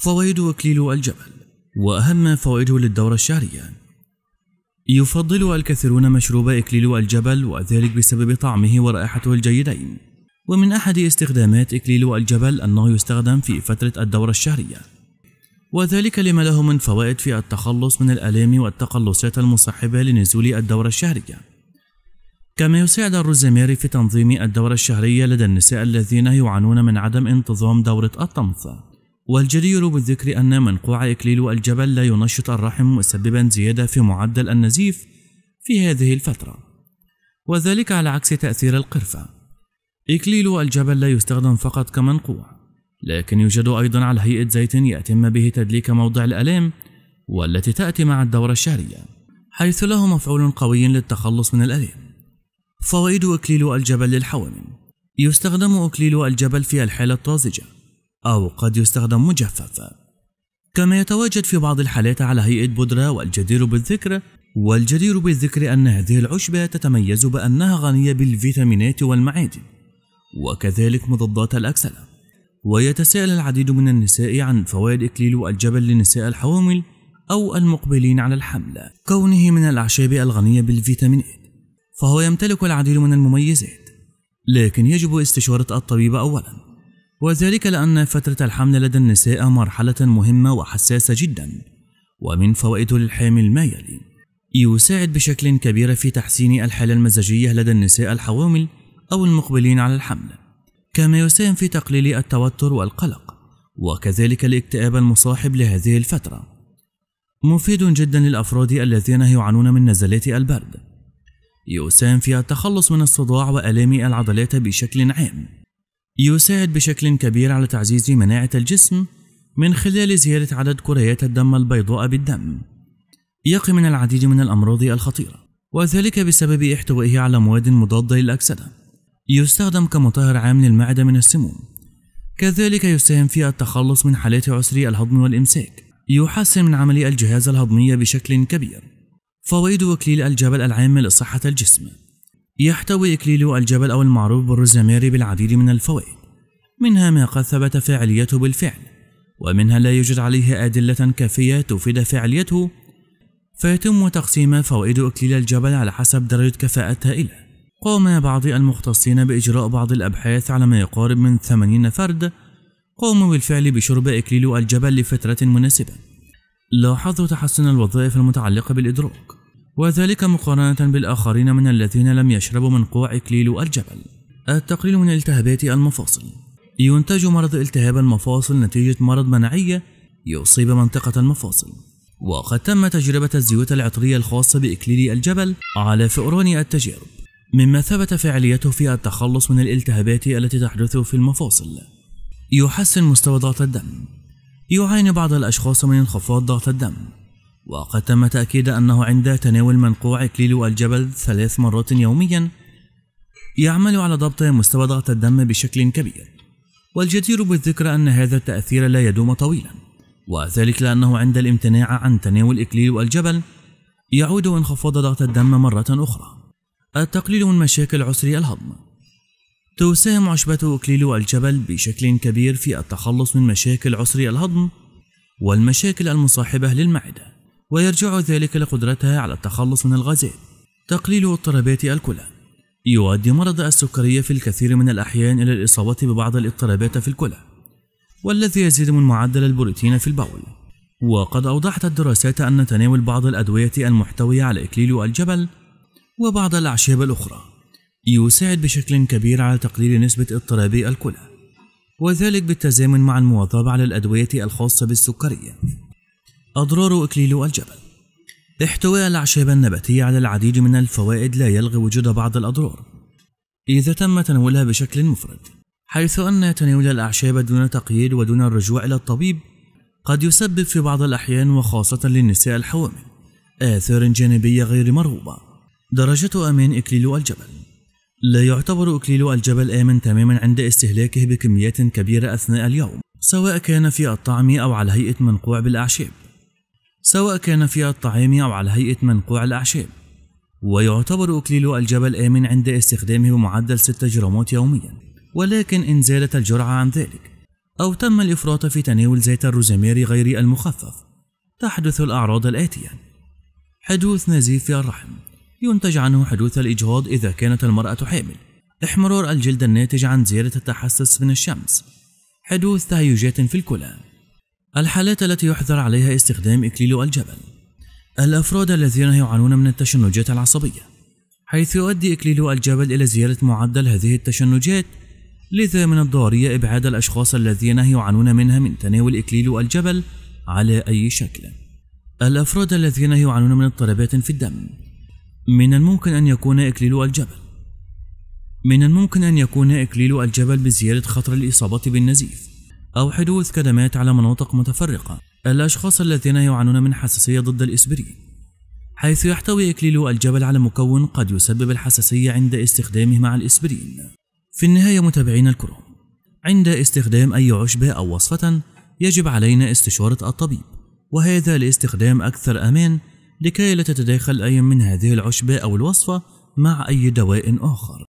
فوائد أكليل الجبل وأهم فوائده للدورة الشهرية يفضل الكثيرون مشروب إكليل الجبل وذلك بسبب طعمه ورائحته الجيدين ومن أحد استخدامات إكليل الجبل أنه يستخدم في فترة الدورة الشهرية وذلك لما له من فوائد في التخلص من الآلام والتقلصات المصاحبة لنزول الدورة الشهرية كما يساعد الروزماري في تنظيم الدورة الشهرية لدى النساء الذين يعانون من عدم انتظام دورة الطمث والجدير بالذكر أن منقوع إكليل الجبل لا ينشط الرحم مسببا زيادة في معدل النزيف في هذه الفترة وذلك على عكس تأثير القرفة إكليل الجبل لا يستخدم فقط كمنقوع لكن يوجد أيضا على هيئة زيت يتم به تدليك موضع الآلام والتي تأتي مع الدورة الشهرية حيث له مفعول قوي للتخلص من الآلام فوائد أكليل الجبل للحوامل يستخدم أكليل الجبل في الحالة الطازجة أو قد يستخدم مجفف كما يتواجد في بعض الحالات على هيئة بودرة والجدير بالذكر والجدير بالذكر أن هذه العشبة تتميز بأنها غنية بالفيتامينات والمعادن وكذلك مضادات الأكسدة ويتساءل العديد من النساء عن فوائد إكليل الجبل لنساء الحوامل أو المقبلين على الحمل كونه من الأعشاب الغنية بالفيتامينات فهو يمتلك العديد من المميزات لكن يجب استشارة الطبيب أولا وذلك لأن فترة الحمل لدى النساء مرحلة مهمة وحساسة جدا ومن فوائده للحامل ما يلي يساعد بشكل كبير في تحسين الحالة المزاجية لدى النساء الحوامل أو المقبلين على الحمل كما يساهم في تقليل التوتر والقلق وكذلك الاكتئاب المصاحب لهذه الفترة مفيد جدا للأفراد الذين يعانون من نزلات البرد يساهم في التخلص من الصداع وألام العضلات بشكل عام يساعد بشكل كبير على تعزيز مناعة الجسم من خلال زيادة عدد كريات الدم البيضاء بالدم. يقي من العديد من الأمراض الخطيرة، وذلك بسبب احتوائه على مواد مضادة للأكسدة. يستخدم كمطهر عام للمعدة من السموم. كذلك يساهم في التخلص من حالات عسر الهضم والإمساك. يحسن من عمل الجهاز الهضمي بشكل كبير. فوائد وكليل الجبل العام لصحة الجسم يحتوي إكليل الجبل أو المعروف بالروزاميري بالعديد من الفوائد منها ما قد ثبت فاعليته بالفعل ومنها لا يوجد عليه أدلة كافية تفيد فاعليته فيتم تقسيم فوائد إكليل الجبل على حسب درجة كفاءة هائلة قام بعض المختصين بإجراء بعض الأبحاث على ما يقارب من 80 فرد قاموا بالفعل بشرب إكليل الجبل لفترة مناسبة لاحظوا تحسن الوظائف المتعلقة بالإدراك وذلك مقارنة بالآخرين من الذين لم يشربوا من قوع إكليل الجبل التقليل من التهابات المفاصل ينتج مرض التهاب المفاصل نتيجة مرض مناعية يصيب منطقة المفاصل وقد تم تجربة الزيوت العطرية الخاصة بإكليل الجبل على فئران التجارب مما ثبت فعاليته في التخلص من الالتهابات التي تحدث في المفاصل يحسن مستوى ضغط الدم يعاني بعض الأشخاص من انخفاض ضغط الدم وقد تم تأكيد أنه عند تناول منقوع إكليل الجبل ثلاث مرات يوميا يعمل على ضبط مستوى ضغط الدم بشكل كبير والجدير بالذكر أن هذا التأثير لا يدوم طويلا وذلك لأنه عند الامتناع عن تناول إكليل الجبل يعود انخفاض ضغط الدم مرة أخرى التقليل من مشاكل عسر الهضم تساهم عشبة أكليل الجبل بشكل كبير في التخلص من مشاكل عسر الهضم والمشاكل المصاحبة للمعدة ويرجع ذلك لقدرتها على التخلص من الغازات تقليل اضطرابات الكلى يؤدي مرض السكري في الكثير من الأحيان إلى الإصابة ببعض الاضطرابات في الكلى والذي يزيد من معدل البروتين في البول وقد أوضحت الدراسات أن تناول بعض الأدوية المحتوية على إكليل الجبل وبعض الأعشاب الأخرى يساعد بشكل كبير على تقليل نسبة اضطرابي الكلى وذلك بالتزامن مع المواظبة على الأدوية الخاصة بالسكري أضرار إكليل الجبل احتواء الأعشاب النباتية على العديد من الفوائد لا يلغي وجود بعض الأضرار إذا تم تناولها بشكل مفرد حيث أن تناول الأعشاب دون تقييد ودون الرجوع إلى الطبيب قد يسبب في بعض الأحيان وخاصة للنساء الحوامل آثار جانبية غير مرغوبة درجة أمان إكليل الجبل لا يعتبر إكليل الجبل آمن تماما عند استهلاكه بكميات كبيرة أثناء اليوم سواء كان في الطعم أو على هيئة منقوع بالأعشاب سواء كان في الطعام أو على هيئة منقوع الأعشاب ويعتبر أكليل الجبل آمن عند استخدامه بمعدل 6 جرامات يوميا ولكن إن زالت الجرعة عن ذلك أو تم الإفراط في تناول زيت الروزماري غير المخفف تحدث الأعراض الآتية حدوث نزيف في الرحم ينتج عنه حدوث الإجهاض إذا كانت المرأة حامل احمرار الجلد الناتج عن زيادة التحسس من الشمس حدوث تهيجات في الكلى الحالات التي يحذر عليها استخدام إكليل الجبل الأفراد الذين يعانون من التشنجات العصبية حيث يؤدي إكليل الجبل إلى زيادة معدل هذه التشنجات لذا من الضروري إبعاد الأشخاص الذين يعانون منها من تناول إكليل الجبل على أي شكل الأفراد الذين يعانون من اضطرابات في الدم من الممكن أن يكون إكليل الجبل من الممكن أن يكون إكليل الجبل بزيادة خطر الإصابة بالنزيف أو حدوث كدمات على مناطق متفرقة الأشخاص الذين يعانون من حساسية ضد الإسبرين حيث يحتوي إكليل الجبل على مكون قد يسبب الحساسية عند استخدامه مع الإسبرين في النهاية متابعين الكرام عند استخدام أي عشبة أو وصفة يجب علينا استشارة الطبيب وهذا لاستخدام أكثر أمان لكي لا تتداخل أي من هذه العشبة أو الوصفة مع أي دواء آخر